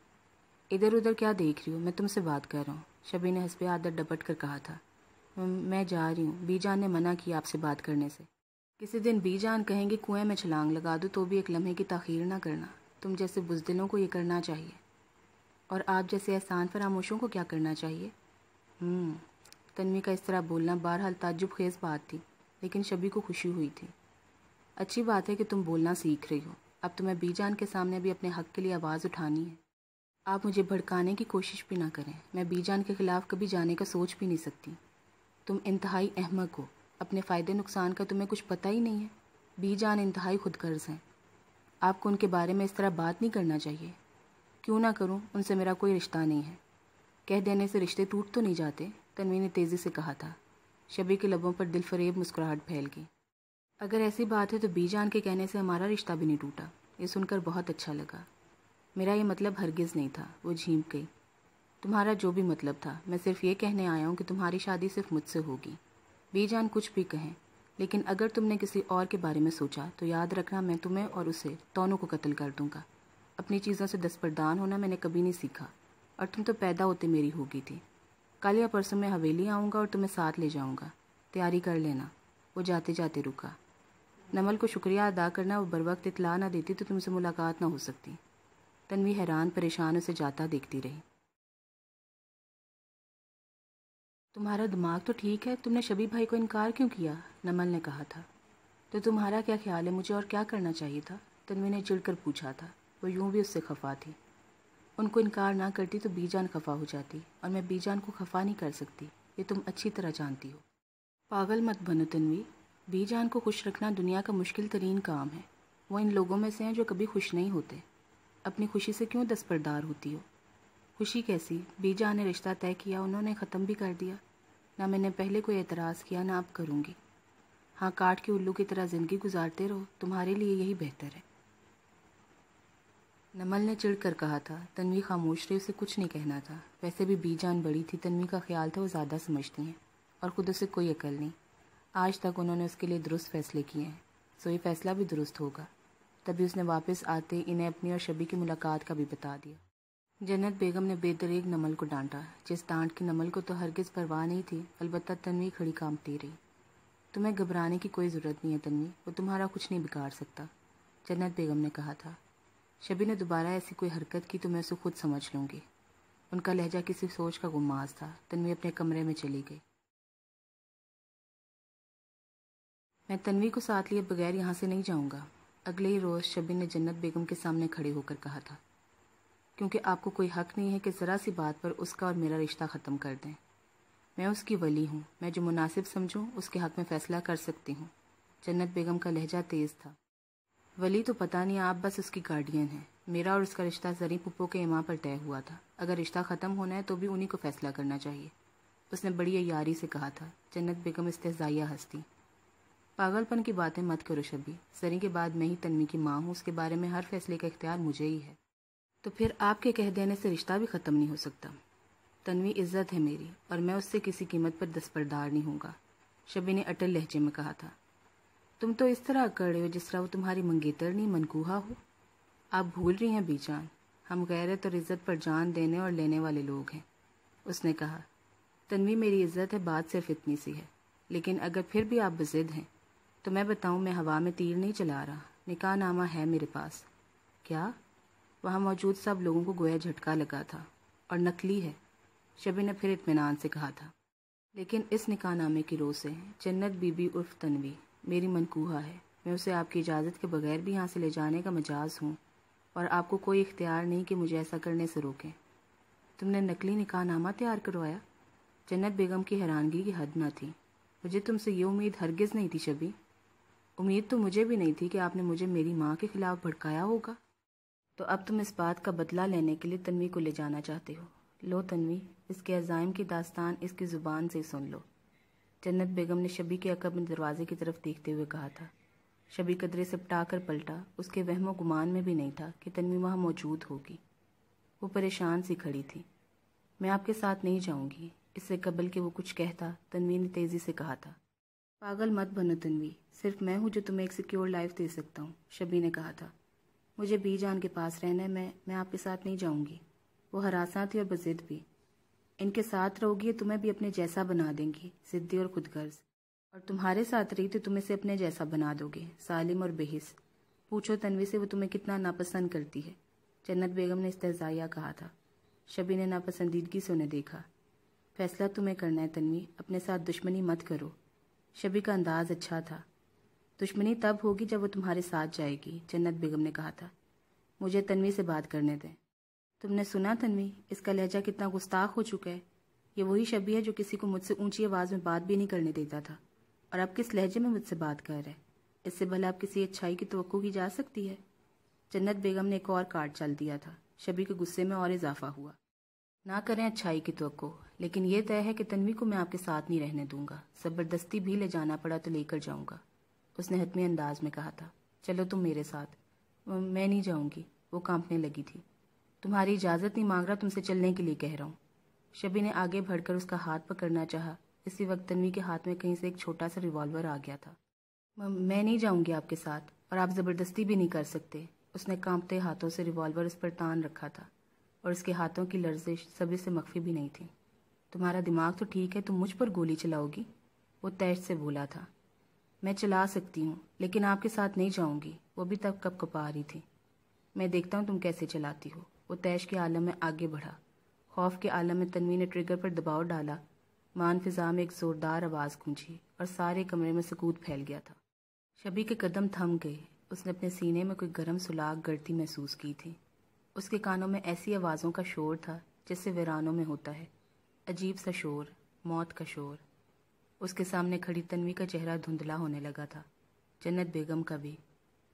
इधर उधर क्या देख रही हो मैं तुमसे बात कर रहा हूँ शबी ने हंसबे आदत डपट कर कहा था मैं जा रही हूँ बीजान ने मना किया आपसे बात करने से किसी दिन बीजान कहेंगे कुएं में छलांग लगा दो तो भी एक लम्हे की तखीर ना करना तुम जैसे बुजदिलों को ये करना चाहिए और आप जैसे एहसान फरामोशों को क्या करना चाहिए हम्म, तनवी का इस तरह बोलना बहरहाल ताजुब खेज बात थी लेकिन शबी को खुशी हुई थी अच्छी बात है कि तुम बोलना सीख रही हो अब तुम्हें तो बीजान के सामने भी अपने हक के लिए आवाज़ उठानी है आप मुझे भड़काने की कोशिश भी ना करें मैं बीजान के ख़िलाफ़ कभी जाने का सोच भी नहीं सकती तुम इंतहाई अहमक हो अपने फ़ायदे नुकसान का तुम्हें कुछ पता ही नहीं है बीजान इंतहाई खुद गर्ज हैं आपको उनके बारे में इस तरह बात नहीं करना चाहिए क्यों ना करूं उनसे मेरा कोई रिश्ता नहीं है कह देने से रिश्ते टूट तो नहीं जाते तनवी ने तेज़ी से कहा था शबी के लबों पर दिलफरेब मुस्कुराहट फैल गई अगर ऐसी बात है तो बीजान के कहने से हमारा रिश्ता भी नहीं टूटा ये सुनकर बहुत अच्छा लगा मेरा ये मतलब हरगिज़ नहीं था वो झीम गई तुम्हारा जो भी मतलब था मैं सिर्फ ये कहने आया हूँ कि तुम्हारी शादी सिर्फ मुझसे होगी बेजान कुछ भी कहें लेकिन अगर तुमने किसी और के बारे में सोचा तो याद रखना मैं तुम्हें और उसे दोनों को कत्ल कर दूंगा अपनी चीज़ों से दस्परदान होना मैंने कभी नहीं सीखा और तुम तो पैदा होते मेरी होगी थी कल या परसों मैं हवेली आऊँगा और तुम्हें साथ ले जाऊँगा तैयारी कर लेना वो जाते जाते रुका नमल को शुक्रिया अदा करना वो बर वक्त इतला ना देती तो तुमसे मुलाकात ना हो सकती तन्वी हैरान परेशान उसे जाता देखती रही तुम्हारा दिमाग तो ठीक है तुमने शबी भाई को इनकार क्यों किया नमल ने कहा था तो तुम्हारा क्या ख्याल है मुझे और क्या करना चाहिए था तन्वी ने चिड़कर पूछा था वो यूं भी उससे खफा थी उनको इनकार ना करती तो बीजान खफा हो जाती और मैं बीजान को खफा नहीं कर सकती ये तुम अच्छी तरह जानती हो पागल मत बनो तन्वी बीजान को खुश रखना दुनिया का मुश्किल तरीन काम है वो इन लोगों में से हैं जो कभी खुश नहीं होते अपनी खुशी से क्यों दस्परदार होती हो खुशी कैसी बीजा ने रिश्ता तय किया उन्होंने ख़त्म भी कर दिया ना मैंने पहले कोई एतराज़ किया ना अब करूँगी हाँ काट के उल्लू की तरह ज़िंदगी गुजारते रहो तुम्हारे लिए यही बेहतर है नमल ने चिड़ कर कहा था तनवी खामोश रही उसे कुछ नहीं कहना था वैसे भी बीजान बड़ी थी तनवी का ख्याल था वो ज़्यादा समझती हैं और ख़ुद उसे कोई अकल नहीं आज तक उन्होंने उसके लिए दुरुस्त फैसले किए हैं सो ये फैसला भी दुरुस्त होगा तभी उसने वापस आते इन्हें अपनी और शबी की मुलाकात का भी बता दिया जन्नत बेगम ने बेदरेग नमल को डांटा जिस डांट की नमल को तो हरगिज परवाह नहीं थी अलबत् तनवी खड़ी कामती रही तुम्हें घबराने की कोई ज़रूरत नहीं है तन्वी वो तुम्हारा कुछ नहीं बिगाड़ सकता जन्नत बेगम ने कहा था शबी ने दोबारा ऐसी कोई हरकत की तो मैं उसे खुद समझ लूँगी उनका लहजा किसी सोच का गुमाज था तन्वी अपने कमरे में चली गई मैं तन्वी को साथ लिए बगैर यहाँ से नहीं जाऊँगा अगले ही रोज शबी ने जन्नत बेगम के सामने खड़े होकर कहा था क्योंकि आपको कोई हक नहीं है कि ज़रा सी बात पर उसका और मेरा रिश्ता ख़त्म कर दें मैं उसकी वली हूँ मैं जो मुनासिब समझूँ उसके हक में फ़ैसला कर सकती हूँ जन्नत बेगम का लहजा तेज़ था वली तो पता नहीं आप बस उसकी गार्डियन हैं मेरा और उसका रिश्ता जरी पुप्पो के इमाम पर तय हुआ था अगर रिश्ता ख़त्म होना है तो भी उन्हीं को फ़ैसला करना चाहिए उसने बड़ी यारी से कहा था जन्नत बेगम इस्तेजाया हंसती पागलपन की बातें मत करो शबी सरी के बाद मैं ही तन्वी की माँ हूँ उसके बारे में हर फैसले का इख्तियार मुझे ही है तो फिर आपके कह देने से रिश्ता भी ख़त्म नहीं हो सकता तन्वी इज्जत है मेरी और मैं उससे किसी कीमत पर दस्तरदार नहीं हूँ शबी ने अटल लहजे में कहा था तुम तो इस तरह अकड़े हो जिस तरह वो तुम्हारी मंगेतरनी मनकूहा हो आप भूल रही हैं बीजान हम गैरत और इज्जत पर जान देने और लेने वाले लोग हैं उसने कहा तन्वी मेरी इज्जत है बात सिर्फ इतनी सी है लेकिन अगर फिर भी आप बजिद हैं तो मैं बताऊं मैं हवा में तीर नहीं चला रहा निकाह नामा है मेरे पास क्या वहाँ मौजूद सब लोगों को गोया झटका लगा था और नकली है शबी ने फिर इतमान से कहा था लेकिन इस नामे की रोज से जन्नत बीबी उर्फ तनवी मेरी मनकूहा है मैं उसे आपकी इजाज़त के बगैर भी यहाँ से ले जाने का मजाज हूँ और आपको कोई इख्तियार नहीं कि मुझे ऐसा करने से रोकें तुमने नकली नामा तैयार करवाया जन्नत बेगम की हैरानगी की हद ना थी मुझे तुमसे ये उम्मीद हरगिज़ नहीं थी शबी उम्मीद तो मुझे भी नहीं थी कि आपने मुझे मेरी माँ के खिलाफ भड़काया होगा तो अब तुम इस बात का बदला लेने के लिए तन्वी को ले जाना चाहते हो लो तन्वी इसके अजाइम की दास्तान इसकी ज़ुबान से सुन लो जन्नत बेगम ने शबी के अकब में दरवाजे की तरफ देखते हुए कहा था शबी कदरे से पटा कर पलटा उसके वहमो गुमान में भी नहीं था कि तन्वी वहाँ मौजूद होगी वो परेशान सी खड़ी थी मैं आपके साथ नहीं जाऊंगी इससे कबल कि वो कुछ कहता तन्वी ने तेज़ी से कहा था पागल मत बनो तन्वी सिर्फ मैं हूँ जो तुम्हें एक सिक्योर लाइफ दे सकता हूँ शबी ने कहा था मुझे बी जान के पास रहना है मैं मैं आपके साथ नहीं जाऊँगी वो हरासा थी और बजिद भी इनके साथ रहोगी तुम्हें भी अपने जैसा बना देंगी जिद्दी और खुदगर्ज और तुम्हारे साथ रही तो तुम इसे अपने जैसा बना दोगे सालिम और बेहिस पूछो तनवी से वो तुम्हें कितना नापसंद करती है जन्नत बेगम ने इस्तेजाया कहा था शबी ने नापसंदीदगी से उन्हें देखा फैसला तुम्हें करना है तनवी अपने साथ दुश्मनी मत करो शबी का अंदाज अच्छा था दुश्मनी तब होगी जब वो तुम्हारे साथ जाएगी जन्नत बेगम ने कहा था मुझे तनवी से बात करने दें तुमने सुना तनवी इसका लहजा कितना गुस्ताख हो चुका है ये वही शबी है जो किसी को मुझसे ऊंची आवाज़ में बात भी नहीं करने देता था और अब किस लहजे में मुझसे बात कर रहे हैं इससे भला आप किसी अच्छाई की तो की जा सकती है जन्नत बेगम ने एक और कार्ड चल दिया था शबी के गुस्से में और इजाफा हुआ ना करें अच्छाई की तो लेकिन यह तय है कि तनवी को मैं आपके साथ नहीं रहने दूंगा जबरदस्ती भी ले जाना पड़ा तो लेकर जाऊंगा उसने हतमी अंदाज में कहा था चलो तुम मेरे साथ मैं नहीं जाऊंगी वो कांपने लगी थी तुम्हारी इजाज़त नहीं मांग रहा तुमसे चलने के लिए कह रहा हूँ शबी ने आगे बढ़कर उसका हाथ पकड़ना चाहा इसी वक्त तन्वी के हाथ में कहीं से एक छोटा सा रिवॉल्वर आ गया था मैं नहीं जाऊंगी आपके साथ और आप ज़बरदस्ती भी नहीं कर सकते उसने कांपते हाथों से रिवॉल्वर उस पर तान रखा था और उसके हाथों की लर्जिश सभी से मख्फी भी नहीं थी तुम्हारा दिमाग तो ठीक है तुम मुझ पर गोली चलाओगी वो तैश से बोला था मैं चला सकती हूँ लेकिन आपके साथ नहीं जाऊँगी वो भी तब कप कपा रही थी मैं देखता हूँ तुम कैसे चलाती हो वो तैश के आलम में आगे बढ़ा खौफ के आलम में तनवी ने ट्रिगर पर दबाव डाला मान फिजा में एक ज़ोरदार आवाज़ गूंजी और सारे कमरे में सकूत फैल गया था शबी के कदम थम गए उसने अपने सीने में कोई गर्म सुलाग गड़ती महसूस की थी उसके कानों में ऐसी आवाज़ों का शोर था जैसे वीरानों में होता है अजीब सा शोर मौत का शोर उसके सामने खड़ी तन्वी का चेहरा धुंधला होने लगा था जन्नत बेगम का भी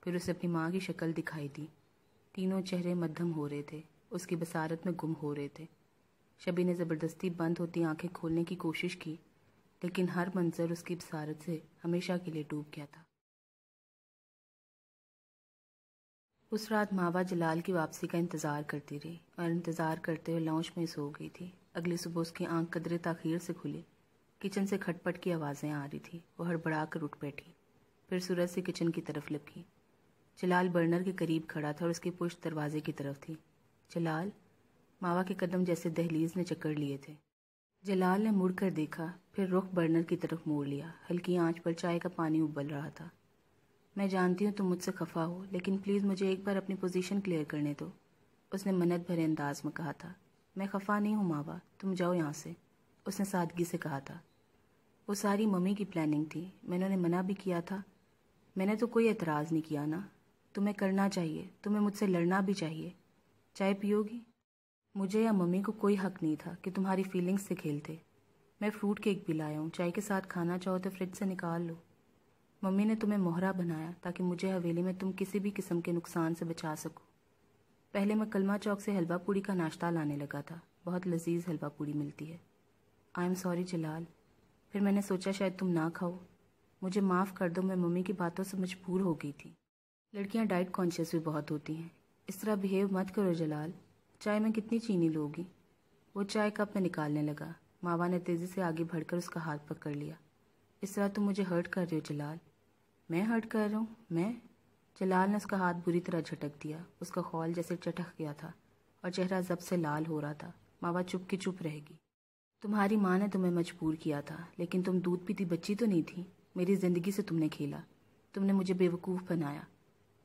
फिर उसे अपनी माँ की शक्ल दिखाई दी तीनों चेहरे मध्यम हो रहे थे उसकी बसारत में गुम हो रहे थे शबी ने ज़बरदस्ती बंद होती आंखें खोलने की कोशिश की लेकिन हर मंजर उसकी बसारत से हमेशा के लिए डूब गया था उस रात मावा जलाल की वापसी का इंतज़ार करती रही और इंतज़ार करते हुए लॉन्च में सो गई थी अगली सुबह उसकी आंख कदरे तखीर से खुली किचन से खटपट की आवाज़ें आ रही थी वह हड़बड़ा कर उठ बैठी फिर सूरज से किचन की तरफ लपकी जलाल बर्नर के करीब खड़ा था और उसकी पुष्ट दरवाजे की तरफ थी जलाल मावा के कदम जैसे दहलीज ने चक्कर लिए थे जलाल ने मुड़ कर देखा फिर रुख बर्नर की तरफ मोड़ लिया हल्की आंच पर चाय का पानी उबल रहा था मैं जानती हूँ तुम मुझसे खफा हो लेकिन प्लीज़ मुझे एक बार अपनी पोजीशन क्लियर करने दो उसने मन्नत भरे अंदाज में कहा था मैं खफा नहीं हूँ मावा तुम जाओ यहाँ से उसने सादगी से कहा था वो सारी मम्मी की प्लानिंग थी मैंने उन्हें मना भी किया था मैंने तो कोई एतराज़ नहीं किया ना तुम्हें करना चाहिए तुम्हें मुझसे लड़ना भी चाहिए चाय पियोगी मुझे या मम्मी को कोई हक नहीं था कि तुम्हारी फीलिंग्स से खेलते मैं फ्रूट केक भी लाया हूँ चाय के साथ खाना चाहो तो फ्रिज से निकाल लो मम्मी ने तुम्हें मोहरा बनाया ताकि मुझे हवेली में तुम किसी भी किस्म के नुकसान से बचा सको पहले मैं कलमा चौक से हलवा पूड़ी का नाश्ता लाने लगा था बहुत लजीज हलवा पूड़ी मिलती है आई एम सॉरी जलाल फिर मैंने सोचा शायद तुम ना खाओ मुझे माफ़ कर दो मैं मम्मी की बातों से मजबूर हो गई थी लड़कियां डाइट कॉन्शियस भी बहुत होती हैं इस तरह बिहेव मत करो जलाल चाय में कितनी चीनी लोगी वो चाय कप में निकालने लगा मावा ने तेज़ी से आगे बढ़कर उसका हाथ पकड़ लिया इस तरह तुम मुझे हर्ट कर रहे हो जलाल मैं हर्ट कर रहा हूँ मैं जलाल ने उसका हाथ बुरी तरह झटक दिया उसका खौल जैसे चटक गया था और चेहरा जब से लाल हो रहा था मावा चुप की चुप रहेगी तुम्हारी माँ ने तुम्हें मजबूर किया था लेकिन तुम दूध पीती बच्ची तो नहीं थी मेरी ज़िंदगी से तुमने खेला तुमने मुझे बेवकूफ़ बनाया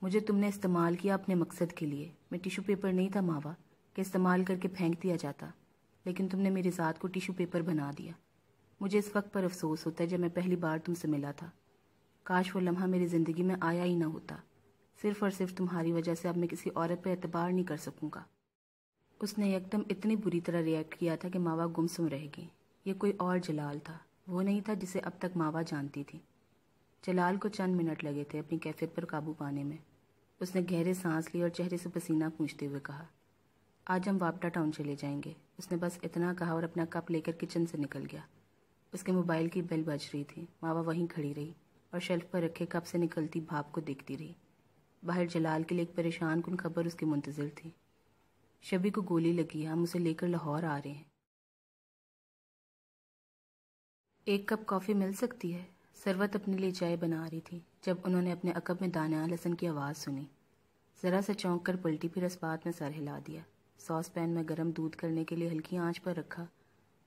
मुझे तुमने इस्तेमाल किया अपने मकसद के लिए मैं टिशू पेपर नहीं था मावा कि इस्तेमाल करके फेंक दिया जाता लेकिन तुमने मेरी ज़ात को टिशू पेपर बना दिया मुझे इस वक्त पर अफसोस होता है जब मैं पहली बार तुमसे मिला था काश वो लम्हा मेरी ज़िंदगी में आया ही ना होता सिर्फ और सिर्फ तुम्हारी वजह से अब मैं किसी औरत पर एतबार नहीं कर सकूंगा उसने एकदम इतनी बुरी तरह रिएक्ट किया था कि मावा गुमसुम रह गई ये कोई और जलाल था वो नहीं था जिसे अब तक मावा जानती थी जलाल को चंद मिनट लगे थे अपनी कैफियत पर काबू पाने में उसने गहरे सांस लिए और चेहरे से पसीना पूछते हुए कहा आज हम वापटा टाउन चले जाएंगे उसने बस इतना कहा और अपना कप लेकर किचन से निकल गया उसके मोबाइल की बेल बज रही थी मावा वहीं खड़ी रही और शेल्फ पर रखे कप से निकलती भाप को देखती रही बाहर जलाल के लिए एक परेशान कन खबर उसके मुंतजर थी शबी को गोली लगी हम उसे लेकर लाहौर आ रहे हैं एक कप कॉफ़ी मिल सकती है सरवत अपने लिए चाय बना रही थी जब उन्होंने अपने अकब में दानियाल हसन की आवाज़ सुनी ज़रा सा चौंक कर पलटी फिर अस्पात में सर हिला दिया सॉस पैन में गर्म दूध करने के लिए हल्की आंच पर रखा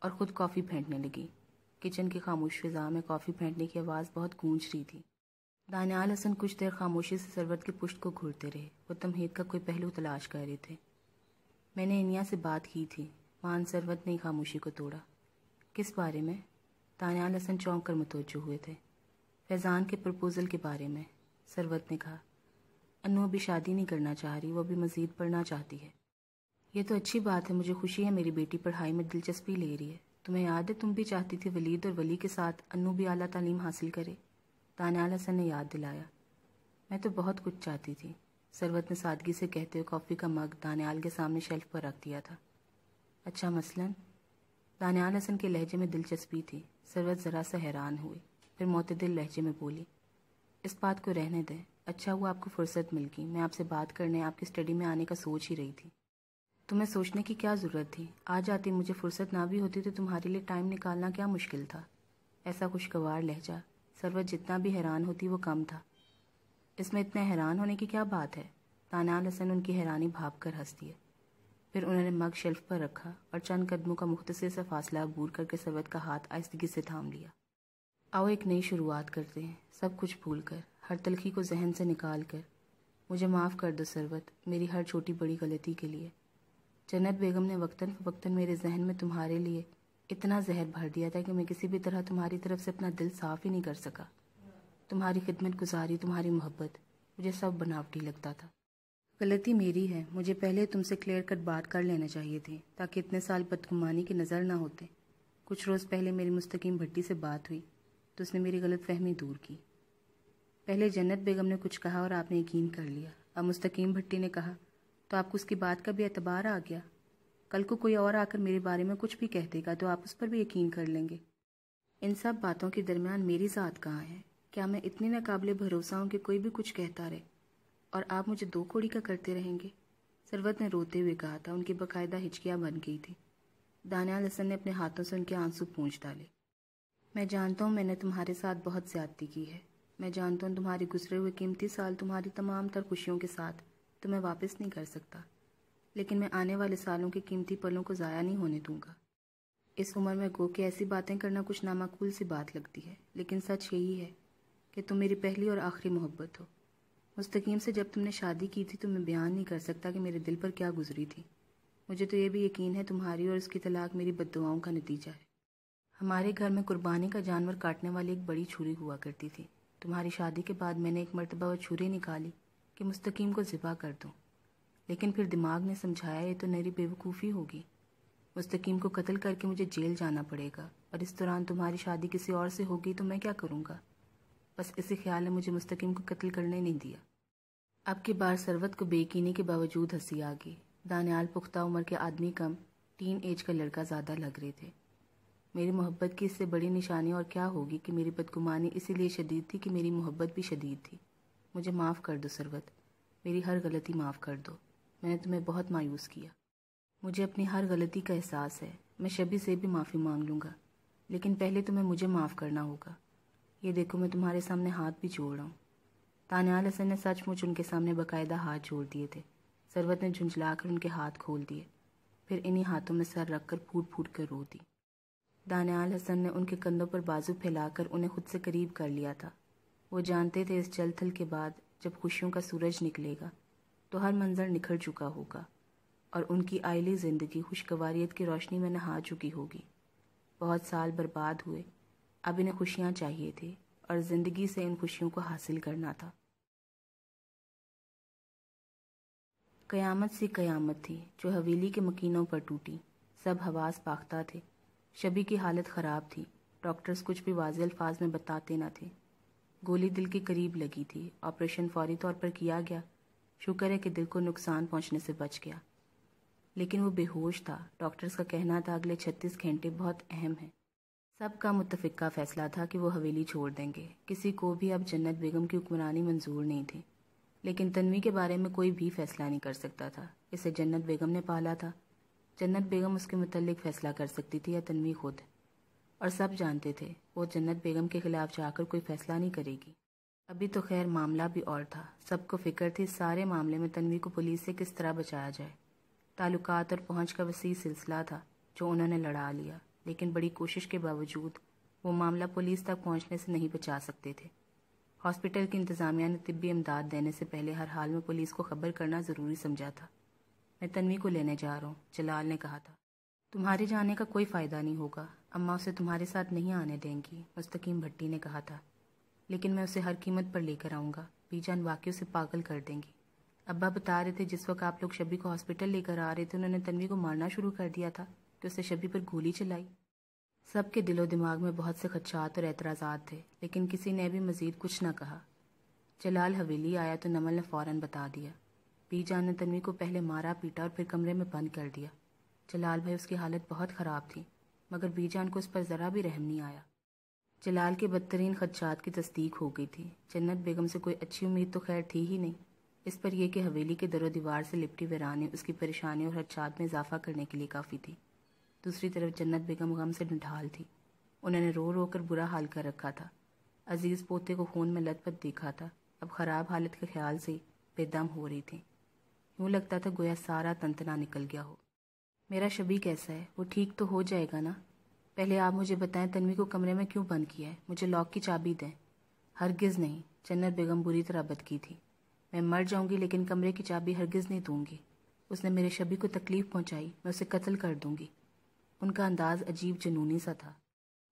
और ख़ुद कॉफ़ी फेंटने लगी किचन की खामोश फिजा में कॉफ़ी फेंटने की आवाज़ बहुत गूंज रही थी दानियाल हसन कुछ देर खामोशी से सरवत की पुष्ट को घूरते रहे वो तमहीद का कोई पहलू तलाश कर रहे थे मैंने इनिया से बात की थी मान सरवत ने खामोशी को तोड़ा किस बारे में दानियाल हसन चौंक कर मतवजो हुए थे फैज़ान के प्रपोज़ल के बारे में सरवत ने कहा अनु अभी शादी नहीं करना चाह रही वो अभी मज़ीद पढ़ना चाहती है ये तो अच्छी बात है मुझे खुशी है मेरी बेटी पढ़ाई में दिलचस्पी ले रही है तुम्हें याद है तुम भी चाहती थी वलीद और वली के साथ अनु भी अला तालीम हासिल करे तानाला हसन ने याद दिलाया मैं तो बहुत कुछ चाहती थी सरवत ने सादगी से कहते हुए कॉफ़ी का मग दानियाल के सामने शेल्फ पर रख दिया था अच्छा मसलन दानियाल हसन के लहजे में दिलचस्पी थी सरवत ज़रा सा हैरान हुई फिर मोतदिल लहजे में बोली इस बात को रहने दें अच्छा हुआ आपको फुर्सत मिल गई मैं आपसे बात करने आपकी स्टडी में आने का सोच ही रही थी तुम्हें सोचने की क्या ज़रूरत थी आ जाती मुझे फुर्सत ना भी होती तो तुम्हारे लिए टाइम निकालना क्या मुश्किल था ऐसा खुशगवार लहजा सरवत जितना भी हैरान होती वो कम था इसमें इतने हैरान होने की क्या बात है तानान हसन उनकी हैरानी भाप कर हंस दिए फिर उन्होंने मग शेल्फ पर रखा और चंद कदमों का मुख्तर सा फासला बूर करके सरवत का हाथ आहिस्तगी से थाम लिया आओ एक नई शुरुआत करते हैं सब कुछ भूल कर हर तलखी को जहन से निकाल कर मुझे माफ़ कर दो सरवत मेरी हर छोटी बड़ी गलती के लिए जन्नत बेगम ने वक्ता फ़वक्ता मेरे जहन में तुम्हारे लिए इतना जहर भर दिया था कि मैं किसी भी तरह तुम्हारी तरफ से अपना दिल साफ ही नहीं कर सका तुम्हारी खिदमत गुजारी तुम्हारी मोहब्बत मुझे सब बनावटी लगता था गलती मेरी है मुझे पहले तुमसे क्लियर कट बात कर लेना चाहिए थी ताकि इतने साल बदगुमानी की नज़र ना होते कुछ रोज़ पहले मेरी मुस्तकीम भट्टी से बात हुई तो उसने मेरी गलत फहमी दूर की पहले जन्नत बेगम ने कुछ कहा और आपने यकीन कर लिया अब मुस्तकीम भट्टी ने कहा तो आपको उसकी बात का भी एतबार आ गया कल को कोई और आकर मेरे बारे में कुछ भी कह देगा तो आप उस पर भी यकीन कर लेंगे इन सब बातों के दरमियान मेरी ज़ात कहाँ है क्या मैं इतने नाकबले भरोसा हूँ कि कोई भी कुछ कहता रहे और आप मुझे दो कोड़ी का करते रहेंगे सरवत ने रोते हुए कहा था उनकी बाकायदा हिचकियाँ बन गई थी दानियाल हसन ने अपने हाथों से उनके आंसू पूछ डाले मैं जानता हूँ मैंने तुम्हारे साथ बहुत ज्यादती की है मैं जानता हूँ तुम्हारे गुजरे हुए कीमती साल तुम्हारी तमाम तर खुशियों के साथ तुम्हें तो वापस नहीं कर सकता लेकिन मैं आने वाले सालों के कीमती पलों को ज़ाया नहीं होने दूंगा इस उम्र में गो के ऐसी बातें करना कुछ नामाकूल सी बात लगती है लेकिन सच यही है कि तुम मेरी पहली और आखिरी मोहब्बत हो मुस्तकीम से जब तुमने शादी की थी तो मैं बयान नहीं कर सकता कि मेरे दिल पर क्या गुजरी थी मुझे तो ये भी यकीन है तुम्हारी और उसकी तलाक मेरी बदुआओं का नतीजा है हमारे घर में कुर्बानी का जानवर काटने वाली एक बड़ी छुरी हुआ करती थी तुम्हारी शादी के बाद मैंने एक मरतबा वह छुरी निकाली कि मुस्तकीम को ज़िबा कर दूँ लेकिन फिर दिमाग ने समझाया ये तो मेरी बेवकूफ़ी होगी मुस्तकीम को कत्ल करके मुझे जेल जाना पड़ेगा और इस दौरान तुम्हारी शादी किसी और से होगी तो मैं क्या करूँगा बस इसी ख्याल ने मुझे मुस्तकीम को कत्ल करने नहीं दिया अब की बार सरवत को बेकीनी के बावजूद हंसी आ गई दानियाल पुख्ता उम्र के आदमी कम टीन एज का लड़का ज़्यादा लग रहे थे मेरी मोहब्बत की इससे बड़ी निशानी और क्या होगी कि मेरी बदगुमानी इसीलिए शदीद थी कि मेरी मोहब्बत भी शदीद थी मुझे माफ़ कर दो सरवत मेरी हर गलती माफ़ कर दो मैंने तुम्हें बहुत मायूस किया मुझे अपनी हर गलती का एहसास है मैं शबी से भी माफ़ी मांग लूँगा लेकिन पहले तुम्हें मुझे माफ़ करना होगा ये देखो मैं तुम्हारे सामने हाथ भी जोड़ रहा हूँ तानियाल हसन ने सचमुच उनके सामने बाकायदा हाथ जोड़ दिए थे सरवत ने झुंझला कर उनके हाथ खोल दिए फिर इन्हीं हाथों में सर रखकर फूट फूट कर रो दी दानियाल हसन ने उनके कंधों पर बाजू फैलाकर उन्हें खुद से करीब कर लिया था वो जानते थे इस चलथल थल के बाद जब खुशियों का सूरज निकलेगा तो हर मंजर निखर चुका होगा और उनकी आयली जिंदगी खुशगवारीत की रोशनी में नहा चुकी होगी बहुत साल बर्बाद हुए अब इन्हें खुशियाँ चाहिए थी और ज़िंदगी से इन खुशियों को हासिल करना था कयामत सी कयामत थी जो हवेली के मकीनों पर टूटी सब हवास पाखता थे शबी की हालत ख़राब थी डॉक्टर्स कुछ भी वाज अल्फाज में बताते न थे गोली दिल के करीब लगी थी ऑपरेशन फौरी तौर पर किया गया शुक्र है कि दिल को नुकसान पहुंचने से बच गया लेकिन वो बेहोश था डॉक्टर्स का कहना था अगले छत्तीस घंटे बहुत अहम है सबका मुतफिका फैसला था कि वो हवेली छोड़ देंगे किसी को भी अब जन्नत बेगम की हुक्मरानी मंजूर नहीं थी लेकिन तनवी के बारे में कोई भी फैसला नहीं कर सकता था इसे जन्नत बेगम ने पाला था जन्नत बेगम उसके मुतलिक फैसला कर सकती थी या तनवी खुद और सब जानते थे वो जन्नत बेगम के खिलाफ जाकर कोई फैसला नहीं करेगी अभी तो खैर मामला भी और था सबको फिक्र थी सारे मामले में तनवी को पुलिस से किस तरह बचाया जाए ताल्लुक और पहुंच का वसी सिलसिला था जो उन्होंने लड़ा लिया लेकिन बड़ी कोशिश के बावजूद वो मामला पुलिस तक पहुंचने से नहीं बचा सकते थे हॉस्पिटल की इंतज़ामिया ने तिब्बी इमदाद देने से पहले हर हाल में पुलिस को खबर करना ज़रूरी समझा था मैं तनवी को लेने जा रहा हूँ जलाल ने कहा था तुम्हारे जाने का कोई फ़ायदा नहीं होगा अम्मा उसे तुम्हारे साथ नहीं आने देंगी मुस्तकीम भट्टी ने कहा था लेकिन मैं उसे हर कीमत पर लेकर आऊँगा बीजान वाक्यों से पागल कर देंगी अब्बा बता रहे थे जिस वक्त आप लोग शबी को हॉस्पिटल लेकर आ रहे थे उन्होंने तनवी को मारना शुरू कर दिया था कि तो उसने शबी पर गोली चलाई सबके दिलो दिमाग में बहुत से खदशात और एतराज़ात थे लेकिन किसी ने भी मज़ीद कुछ ना कहा जलाल हवेली आया तो नमल ने फ़ौर बता दिया बीजान ने तनवी को पहले मारा पीटा और फिर कमरे में बंद कर दिया जलाल भाई उसकी हालत बहुत ख़राब थी मगर बीजान को उस पर ज़रा भी रहम नहीं आया जलाल के बदतरीन खदशात की तस्दीक हो गई थी जन्नत बेगम से कोई अच्छी उम्मीद तो खैर थी ही नहीं इस पर यह कि हवेली के दरो दीवार से लिपटी वरानी उसकी परेशानी और खदशात में इजाफा करने के लिए काफ़ी थी दूसरी तरफ जन्नत बेगम गम से ढाल थी उन्होंने रो रो कर बुरा हाल कर रखा था अजीज़ पोते को खून में पत देखा था अब खराब हालत के ख्याल से बेदम हो रही थी यूँ लगता था गोया सारा तंतना निकल गया हो मेरा शबी कैसा है वो ठीक तो हो जाएगा ना पहले आप मुझे बताएं तन्वी को कमरे में क्यों बंद किया है मुझे लॉक की चाबी दें हरगिज़ नहीं जन्नत बेगम बुरी तरह बदकी थी मैं मर जाऊंगी लेकिन कमरे की चाबी हरगिज़ नहीं दूंगी उसने मेरे शबी को तकलीफ पहुंचाई मैं उसे कत्ल कर दूंगी उनका अंदाज अजीब जुनूनी सा था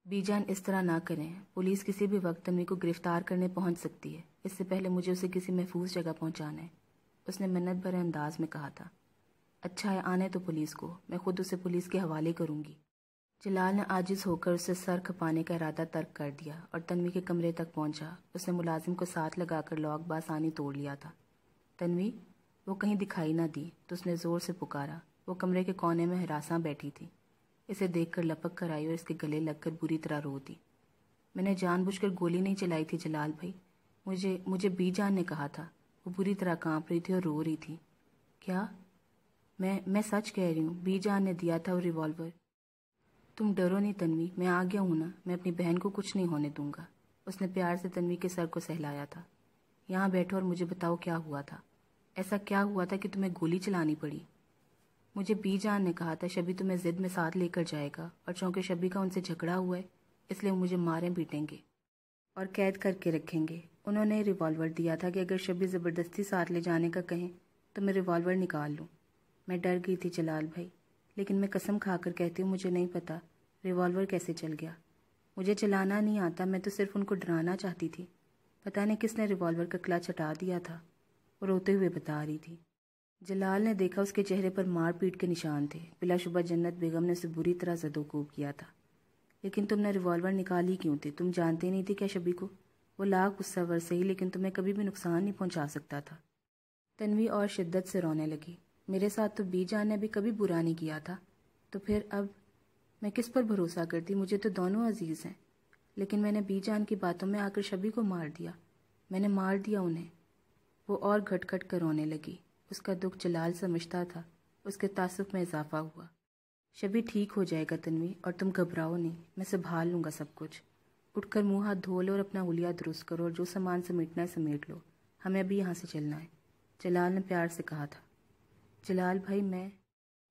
बीजान इस तरह ना करें पुलिस किसी भी वक्त तन्वी को गिरफ्तार करने पहुंच सकती है इससे पहले मुझे उसे किसी महफूज जगह पहुंचाना है उसने मन्नत भरे अंदाज में कहा था अच्छा है आने तो पुलिस को मैं खुद उसे पुलिस के हवाले करूंगी जलाल ने आजिज होकर उसे सर खपाने का इरादा तर्क कर दिया और तन्वी के कमरे तक पहुंचा उसने मुलाजिम को साथ लगाकर लॉक बासानी तोड़ लिया था तन्वी वो कहीं दिखाई ना दी तो उसने ज़ोर से पुकारा वो कमरे के कोने में हरासा बैठी थी इसे देखकर लपक कर आई और इसके गले लगकर बुरी तरह रो दी मैंने जानबूझकर गोली नहीं चलाई थी जलाल भाई मुझे मुझे बी जान ने कहा था वो बुरी तरह कांप रही थी और रो रही थी क्या मैं मैं सच कह रही हूँ बी जान ने दिया था वो रिवॉल्वर तुम डरो नहीं तन्वी मैं आ गया हूं ना मैं अपनी बहन को कुछ नहीं होने दूंगा उसने प्यार से तन्वी के सर को सहलाया था यहाँ बैठो और मुझे बताओ क्या हुआ था ऐसा क्या हुआ था कि तुम्हें गोली चलानी पड़ी मुझे बी जान ने कहा था शबी तुम्हें जिद में साथ लेकर जाएगा और चूंकि शबी का उनसे झगड़ा हुआ है इसलिए मुझे मारें पीटेंगे और कैद करके रखेंगे उन्होंने रिवॉल्वर दिया था कि अगर शबी ज़बरदस्ती साथ ले जाने का कहें तो मैं रिवॉल्वर निकाल लूँ मैं डर गई थी जलाल भाई लेकिन मैं कसम खाकर कहती हूँ मुझे नहीं पता रिवॉल्वर कैसे चल गया मुझे चलाना नहीं आता मैं तो सिर्फ उनको डराना चाहती थी पता नहीं किसने रिवॉल्वर का क्लच हटा दिया था और रोते हुए बता रही थी जलाल ने देखा उसके चेहरे पर मार पीट के निशान थे बिलाशुबा जन्नत बेगम ने उसे बुरी तरह जदोकूब किया था लेकिन तुमने रिवॉल्वर निकाली क्यों थी तुम जानते नहीं थे क्या शबी को वो लाख गुस्सा वर सही लेकिन तुम्हें कभी भी नुकसान नहीं पहुंचा सकता था तनवी और शिद्दत से रोने लगी मेरे साथ तो बीजान ने भी कभी बुरा नहीं किया था तो फिर अब मैं किस पर भरोसा करती मुझे तो दोनों अजीज हैं लेकिन मैंने बीजान की बातों में आकर शबी को मार दिया मैंने मार दिया उन्हें वो और घटखट कर रोने लगी उसका दुख जलाल समझता था उसके तासुब में इजाफा हुआ शबी ठीक हो जाएगा तनवी और तुम घबराओ नहीं मैं संभाल लूँगा सब कुछ उठकर मुंह हाथ धो लो और अपना उलिया दुरुस्त करो और जो सामान समेटना है समेट लो हमें अभी यहाँ से चलना है जलाल ने प्यार से कहा था जलाल भाई मैं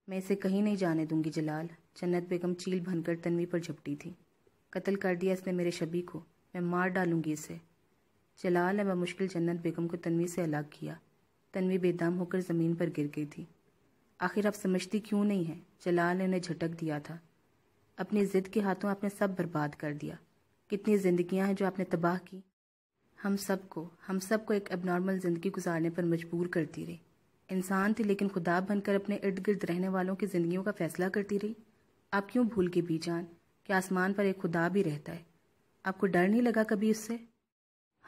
मैं इसे कहीं नहीं जाने दूंगी जलाल जन्नत बेगम चील भनकर तनवी पर झपटी थी कत्ल कर दिया इसने मेरे शबी को मैं मार डालूंगी इसे जलाल ने मुश्किल जन्नत बेगम को तनवी से अलग किया तनवी बेदाम होकर ज़मीन पर गिर गई थी आखिर आप समझती क्यों नहीं है जलाल ने उन्हें झटक दिया था अपनी ज़िद के हाथों आपने सब बर्बाद कर दिया कितनी जिंदगियां हैं जो आपने तबाह की हम सबको हम सबको एक एबनॉर्मल ज़िंदगी गुजारने पर मजबूर करती रही इंसान थी लेकिन खुदा बनकर अपने इर्द गिर्द रहने वालों की जिंदगियों का फैसला करती रही आप क्यों भूल गई बीजान कि आसमान पर एक खुदा भी रहता है आपको डर नहीं लगा कभी उससे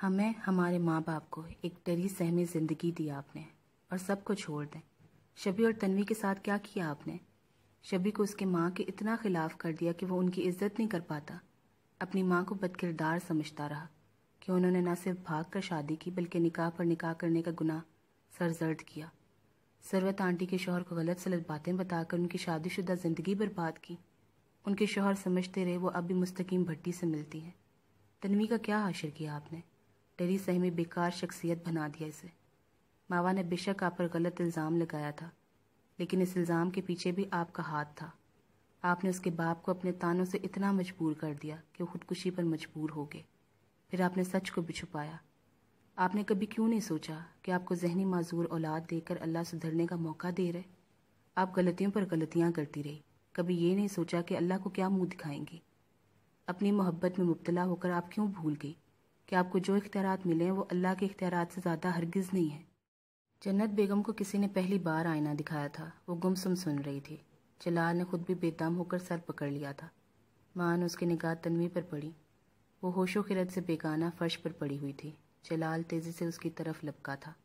हमें हमारे माँ बाप को एक डरी सहमी जिंदगी दी आपने और सबको छोड़ दें शबी और तनवी के साथ क्या किया आपने शबी को उसके माँ के इतना खिलाफ कर दिया कि वो उनकी इज्जत नहीं कर पाता अपनी माँ को बदकिरदार समझता रहा कि उन्होंने न सिर्फ भाग कर शादी की बल्कि निकाह पर निकाह करने का गुनाह सरजर्द किया सरवत आंटी के शोहर को गलत सलत बातें बताकर उनकी शादीशुदा ज़िंदगी बर्बाद की उनके शोहर समझते रहे वो अब भी मुस्तकीम भट्टी से मिलती हैं तनवी का क्या हाशिर किया आपने डरी सहमी बेकार शख्सियत बना दिया इसे मावा ने बेशक आप पर गलत इल्ज़ाम लगाया था लेकिन इस इल्ज़ाम के पीछे भी आपका हाथ था आपने उसके बाप को अपने तानों से इतना मजबूर कर दिया कि वो खुदकुशी पर मजबूर हो गए फिर आपने सच को भी छुपाया आपने कभी क्यों नहीं सोचा कि आपको जहनी माजूर औलाद देकर अल्लाह सुधरने का मौका दे रहे आप गलतियों पर गलतियां करती रही कभी ये नहीं सोचा कि अल्लाह को क्या मुंह दिखाएंगी अपनी मोहब्बत में मुबतला होकर आप क्यों भूल गई कि आपको जो इख्तियार मिले हैं वो अल्लाह के इख्तियार से ज़्यादा हरगिज़ नहीं है जन्नत बेगम को किसी ने पहली बार आईना दिखाया था वो गुमसुम सुन रही थी जलाल ने खुद भी बेदम होकर सर पकड़ लिया था मान उसकी निगाह तनवी पर पड़ी वो होशो खिलत से बेगाना फर्श पर पड़ी हुई थी जलाल तेजी से उसकी तरफ लपका था